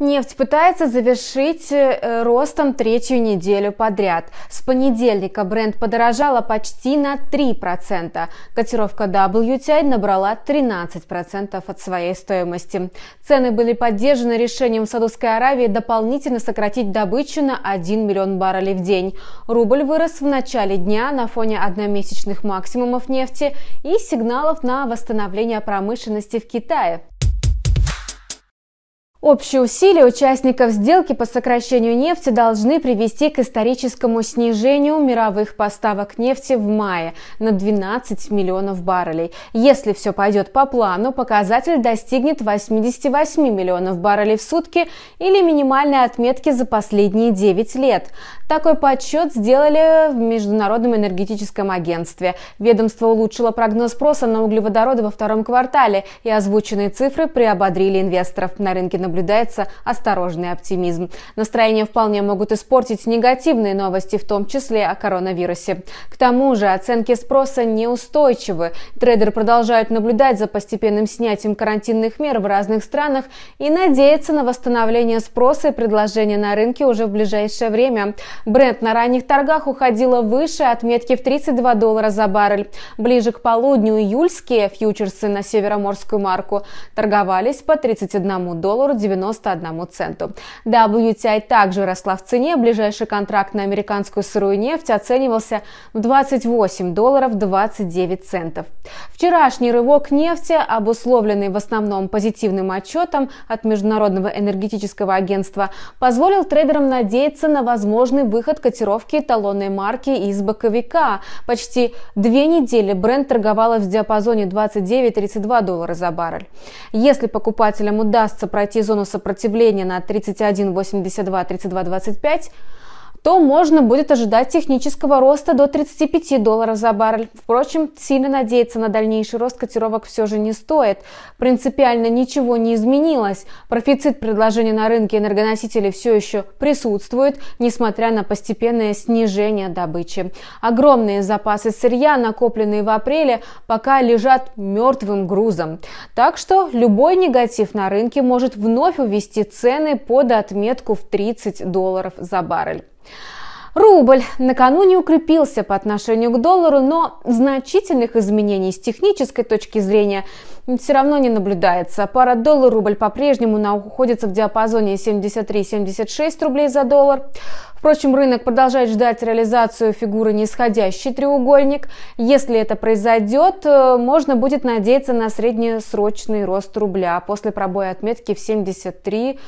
Нефть пытается завершить э, ростом третью неделю подряд. С понедельника бренд подорожала почти на 3%. Котировка WTI набрала 13% от своей стоимости. Цены были поддержаны решением Саудовской Аравии дополнительно сократить добычу на 1 миллион баррелей в день. Рубль вырос в начале дня на фоне одномесячных максимумов нефти и сигналов на восстановление промышленности в Китае. Общие усилия участников сделки по сокращению нефти должны привести к историческому снижению мировых поставок нефти в мае на 12 миллионов баррелей. Если все пойдет по плану, показатель достигнет 88 миллионов баррелей в сутки или минимальной отметки за последние 9 лет. Такой подсчет сделали в Международном энергетическом агентстве. Ведомство улучшило прогноз спроса на углеводороды во втором квартале, и озвученные цифры приободрили инвесторов на рынке на наблюдается осторожный оптимизм. Настроение вполне могут испортить негативные новости, в том числе о коронавирусе. К тому же оценки спроса неустойчивы. Трейдеры продолжают наблюдать за постепенным снятием карантинных мер в разных странах и надеяться на восстановление спроса и предложения на рынке уже в ближайшее время. Бренд на ранних торгах уходила выше отметки в 32 доллара за баррель. Ближе к полудню июльские фьючерсы на североморскую марку торговались по 31 доллару 91 центу. WTI также росла в цене. Ближайший контракт на американскую сырую нефть оценивался в 28 долларов 29 центов. Вчерашний рывок нефти, обусловленный в основном позитивным отчетом от Международного энергетического агентства, позволил трейдерам надеяться на возможный выход котировки эталонной марки из боковика. Почти две недели бренд торговалась в диапазоне 29-32 доллара за баррель. Если покупателям удастся пройти зону зону сопротивления на 31,82-32,25, то можно будет ожидать технического роста до 35 долларов за баррель. Впрочем, сильно надеяться на дальнейший рост котировок все же не стоит. Принципиально ничего не изменилось. Профицит предложения на рынке энергоносителей все еще присутствует, несмотря на постепенное снижение добычи. Огромные запасы сырья, накопленные в апреле, пока лежат мертвым грузом. Так что любой негатив на рынке может вновь увести цены под отметку в 30 долларов за баррель. Рубль накануне укрепился по отношению к доллару, но значительных изменений с технической точки зрения все равно не наблюдается. Пара доллар-рубль по-прежнему находится в диапазоне 73-76 рублей за доллар. Впрочем, рынок продолжает ждать реализацию фигуры нисходящий треугольник. Если это произойдет, э, можно будет надеяться на среднесрочный рост рубля после пробоя отметки в 73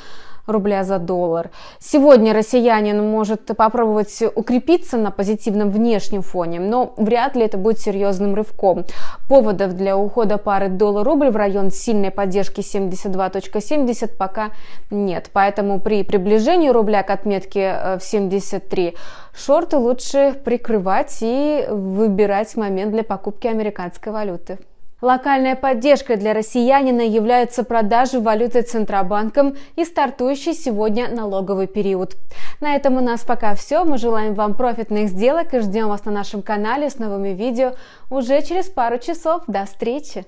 рубля за доллар. Сегодня россиянин может попробовать укрепиться на позитивном внешнем фоне, но вряд ли это будет серьезным рывком. Поводов для ухода пары доллар-рубль в район сильной поддержки 72.70 пока нет. Поэтому при приближении рубля к отметке э, в 73 шорты лучше прикрывать и выбирать момент для покупки американской валюты. Локальной поддержкой для россиянина являются продажи валюты Центробанком и стартующий сегодня налоговый период. На этом у нас пока все. Мы желаем вам профитных сделок и ждем вас на нашем канале с новыми видео уже через пару часов. До встречи!